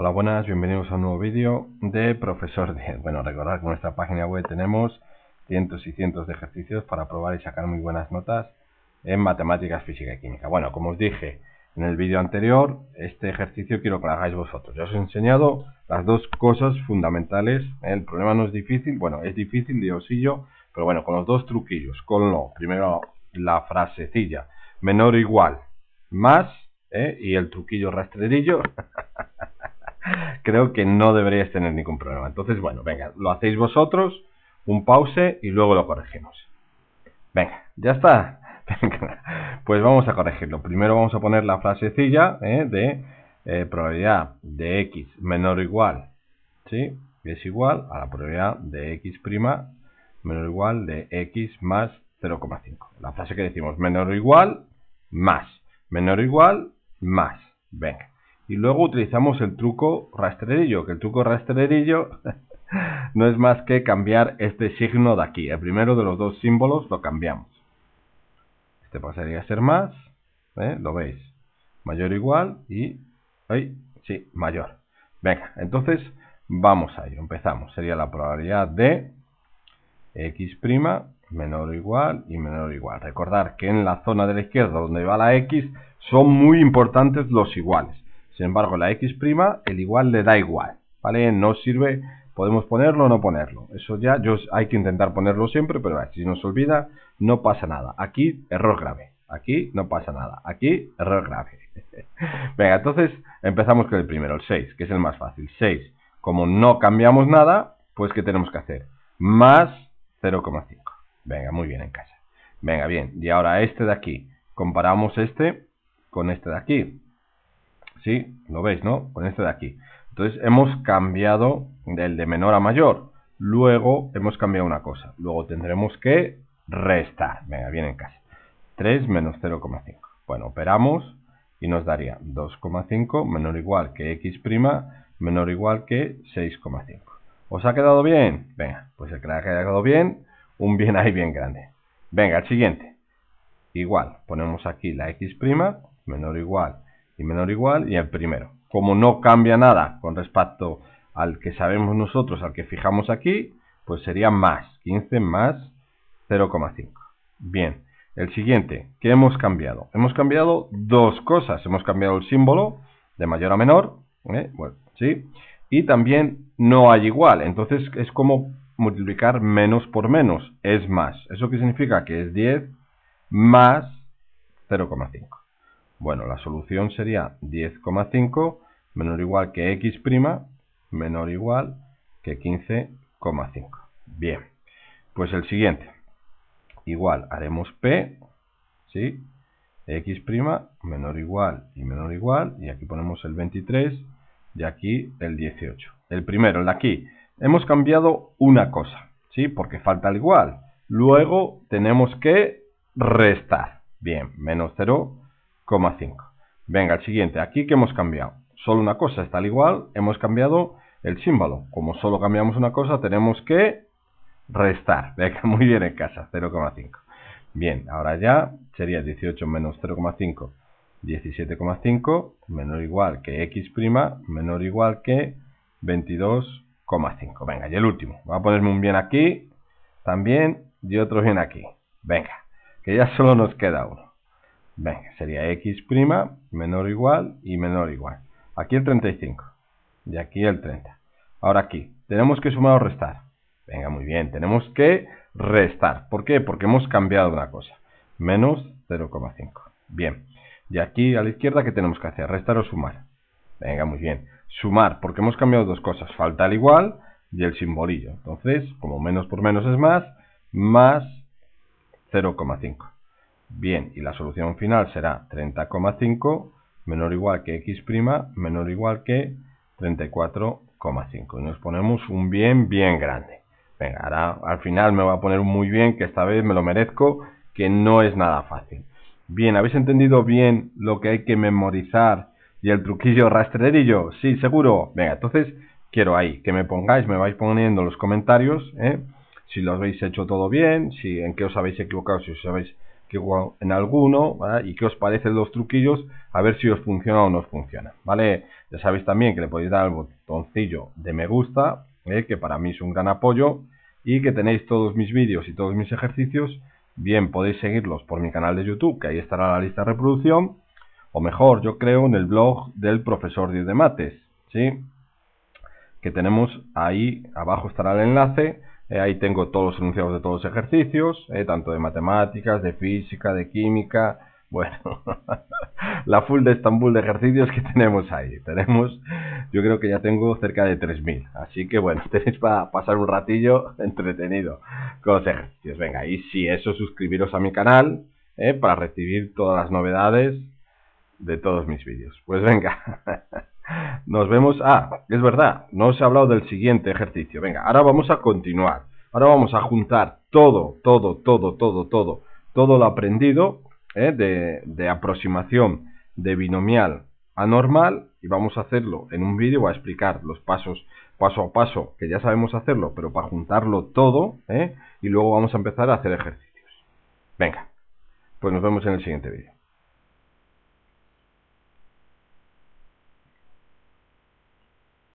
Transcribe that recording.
Hola, buenas, bienvenidos a un nuevo vídeo de Profesor de Bueno, recordad que en nuestra página web tenemos cientos y cientos de ejercicios para probar y sacar muy buenas notas en matemáticas, física y química. Bueno, como os dije en el vídeo anterior, este ejercicio quiero que lo hagáis vosotros. Ya os he enseñado las dos cosas fundamentales. El problema no es difícil, bueno, es difícil de osillo, pero bueno, con los dos truquillos, con lo, primero la frasecilla, menor o igual, más, ¿eh? y el truquillo rastrerillo. creo que no deberíais tener ningún problema. Entonces, bueno, venga, lo hacéis vosotros, un pause y luego lo corregimos. Venga, ya está. pues vamos a corregirlo. Primero vamos a poner la frasecilla eh, de eh, probabilidad de x menor o igual, ¿sí? Es igual a la probabilidad de x' menor o igual de x más 0,5. La frase que decimos menor o igual más, menor o igual más. Venga. Y luego utilizamos el truco rastrerillo, que el truco rastrerillo no es más que cambiar este signo de aquí. El primero de los dos símbolos lo cambiamos. Este pasaría a ser más, ¿eh? lo veis, mayor igual y... ¡Ay! Sí, mayor. Venga, entonces vamos a ello, empezamos. Sería la probabilidad de x' menor o igual y menor o igual. Recordar que en la zona de la izquierda donde va la x son muy importantes los iguales. Sin embargo, la x', el igual le da igual, ¿vale? No sirve, podemos ponerlo o no ponerlo. Eso ya yo, hay que intentar ponerlo siempre, pero si nos olvida, no pasa nada. Aquí, error grave. Aquí no pasa nada. Aquí, error grave. Venga, entonces empezamos con el primero, el 6, que es el más fácil. 6, como no cambiamos nada, pues ¿qué tenemos que hacer? Más 0,5. Venga, muy bien en casa. Venga, bien. Y ahora este de aquí. Comparamos este con este de aquí. Sí, lo veis, ¿no? Con este de aquí. Entonces hemos cambiado del de menor a mayor. Luego hemos cambiado una cosa. Luego tendremos que restar. Venga, bien en casa. 3 menos 0,5. Bueno, operamos y nos daría 2,5 menor o igual que x' menor o igual que 6,5. ¿Os ha quedado bien? Venga, pues el que ha quedado bien, un bien ahí bien grande. Venga, el siguiente. Igual, ponemos aquí la x' menor o igual y menor o igual y el primero. Como no cambia nada con respecto al que sabemos nosotros, al que fijamos aquí, pues sería más 15 más 0,5. Bien, el siguiente, ¿qué hemos cambiado? Hemos cambiado dos cosas. Hemos cambiado el símbolo de mayor a menor, ¿eh? ¿sí? Y también no hay igual, entonces es como multiplicar menos por menos, es más. ¿Eso qué significa? Que es 10 más 0,5. Bueno, la solución sería 10,5 menor igual que x' menor igual que 15,5. Bien, pues el siguiente. Igual, haremos p, ¿sí? x' menor igual y menor igual, y aquí ponemos el 23, y aquí el 18. El primero, el de aquí, hemos cambiado una cosa, ¿sí? Porque falta el igual. Luego tenemos que restar. Bien, menos 0, Venga, el siguiente. Aquí que hemos cambiado. Solo una cosa está al igual. Hemos cambiado el símbolo. Como solo cambiamos una cosa, tenemos que restar. Venga, muy bien en casa. 0,5. Bien, ahora ya sería 18 menos 0,5. 17,5 menor o igual que x' menor o igual que 22,5. Venga, y el último. Voy a ponerme un bien aquí, también, y otro bien aquí. Venga, que ya solo nos queda uno. Venga, sería x' menor o igual y menor igual. Aquí el 35 y aquí el 30. Ahora aquí, tenemos que sumar o restar. Venga, muy bien, tenemos que restar. ¿Por qué? Porque hemos cambiado una cosa. Menos 0,5. Bien. Y aquí a la izquierda, ¿qué tenemos que hacer? Restar o sumar. Venga, muy bien. Sumar, porque hemos cambiado dos cosas. Falta el igual y el simbolillo. Entonces, como menos por menos es más, más 0,5. Bien, y la solución final será 30,5 menor o igual que x' menor o igual que 34,5. Y nos ponemos un bien bien grande. Venga, ahora al final me va a poner muy bien, que esta vez me lo merezco, que no es nada fácil. Bien, ¿habéis entendido bien lo que hay que memorizar y el truquillo rastrerillo? Sí, seguro. Venga, entonces quiero ahí que me pongáis, me vais poniendo los comentarios, ¿eh? si lo habéis hecho todo bien, si en qué os habéis equivocado, si os habéis que en alguno y qué os parecen los truquillos, a ver si os funciona o no funciona, ¿vale? Ya sabéis también que le podéis dar al botoncillo de me gusta, ¿eh? que para mí es un gran apoyo, y que tenéis todos mis vídeos y todos mis ejercicios, bien podéis seguirlos por mi canal de YouTube, que ahí estará la lista de reproducción, o mejor, yo creo, en el blog del profesor 10 de mates, ¿sí? Que tenemos ahí, abajo estará el enlace, eh, ahí tengo todos los enunciados de todos los ejercicios, eh, tanto de matemáticas, de física, de química. Bueno, la full de Estambul de ejercicios que tenemos ahí. Tenemos, yo creo que ya tengo cerca de 3.000. Así que bueno, tenéis para pasar un ratillo entretenido con los ejercicios. Venga, y si eso, suscribiros a mi canal eh, para recibir todas las novedades de todos mis vídeos. Pues venga. Nos vemos. Ah, es verdad, no os he hablado del siguiente ejercicio. Venga, ahora vamos a continuar. Ahora vamos a juntar todo, todo, todo, todo, todo, todo lo aprendido ¿eh? de, aproximación de binomial a normal. y vamos a hacerlo en un vídeo a explicar los pasos paso a paso que ya sabemos hacerlo pero para juntarlo todo ¿eh? y luego vamos a empezar a hacer ejercicios venga pues nos vemos en el siguiente vídeo